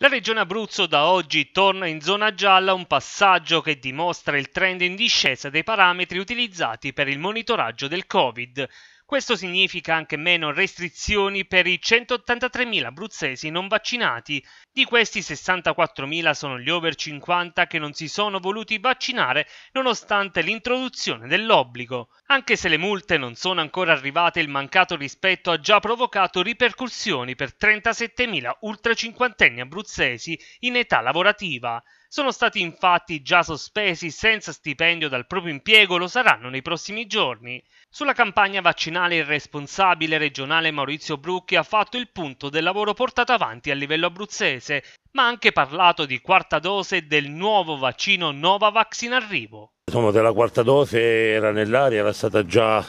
La regione Abruzzo da oggi torna in zona gialla un passaggio che dimostra il trend in discesa dei parametri utilizzati per il monitoraggio del Covid. Questo significa anche meno restrizioni per i 183.000 abruzzesi non vaccinati. Di questi 64.000 sono gli over 50 che non si sono voluti vaccinare nonostante l'introduzione dell'obbligo. Anche se le multe non sono ancora arrivate, il mancato rispetto ha già provocato ripercussioni per 37.000 ultra cinquantenni abruzzesi in età lavorativa sono stati infatti già sospesi senza stipendio dal proprio impiego, lo saranno nei prossimi giorni. Sulla campagna vaccinale il responsabile regionale Maurizio Brucchi ha fatto il punto del lavoro portato avanti a livello abruzzese, ma ha anche parlato di quarta dose del nuovo vaccino Novavax in arrivo. Insomma, della quarta dose era nell'aria, era stata già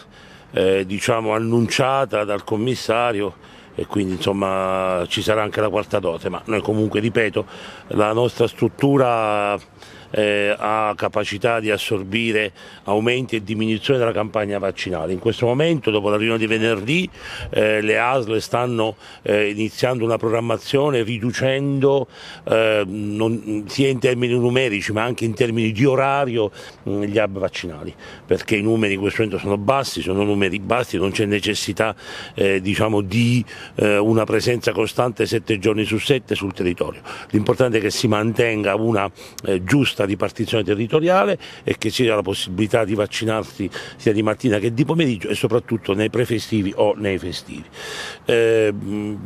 eh, diciamo, annunciata dal commissario e quindi insomma ci sarà anche la quarta dose, ma noi comunque ripeto la nostra struttura eh, ha capacità di assorbire aumenti e diminuzioni della campagna vaccinale. In questo momento, dopo la riunione di venerdì, eh, le ASL stanno eh, iniziando una programmazione riducendo eh, non, sia in termini numerici ma anche in termini di orario mh, mm, gli hub vaccinali, perché i numeri in questo momento sono bassi, sono numeri bassi, non c'è necessità eh, diciamo, di eh, una presenza costante sette giorni su sette sul territorio. L'importante è che si mantenga una giusta giusta ripartizione territoriale e che ci dia la possibilità di vaccinarsi sia di mattina che di pomeriggio e soprattutto nei prefestivi o nei festivi. Eh,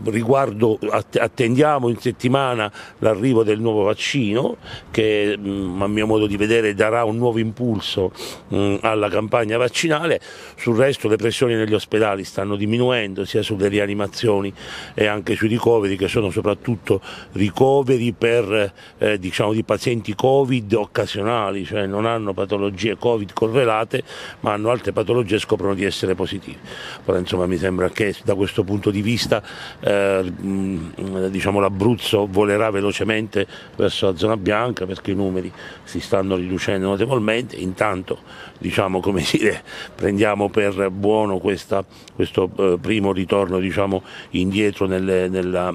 riguardo, attendiamo in settimana l'arrivo del nuovo vaccino che a mio modo di vedere darà un nuovo impulso mh, alla campagna vaccinale, sul resto le pressioni negli ospedali stanno diminuendo sia sulle rianimazioni e anche sui ricoveri che sono soprattutto ricoveri per eh, diciamo, di pazienti Covid covid occasionali, cioè non hanno patologie covid correlate ma hanno altre patologie e scoprono di essere positivi. Però insomma mi sembra che da questo punto di vista eh, diciamo, l'Abruzzo volerà velocemente verso la zona bianca perché i numeri si stanno riducendo notevolmente, intanto diciamo, dire, prendiamo per buono questa, questo eh, primo ritorno diciamo, indietro nelle, nella,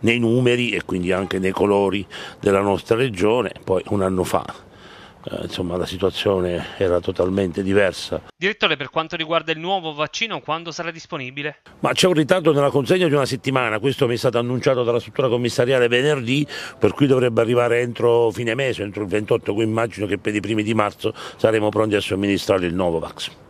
nei numeri e quindi anche nei colori della nostra regione, poi una anno fa. Eh, insomma la situazione era totalmente diversa. Direttore, per quanto riguarda il nuovo vaccino, quando sarà disponibile? Ma c'è un ritardo nella consegna di una settimana, questo mi è stato annunciato dalla struttura commissariale venerdì, per cui dovrebbe arrivare entro fine mese, entro il 28, quindi immagino che per i primi di marzo saremo pronti a somministrare il nuovo vaccino.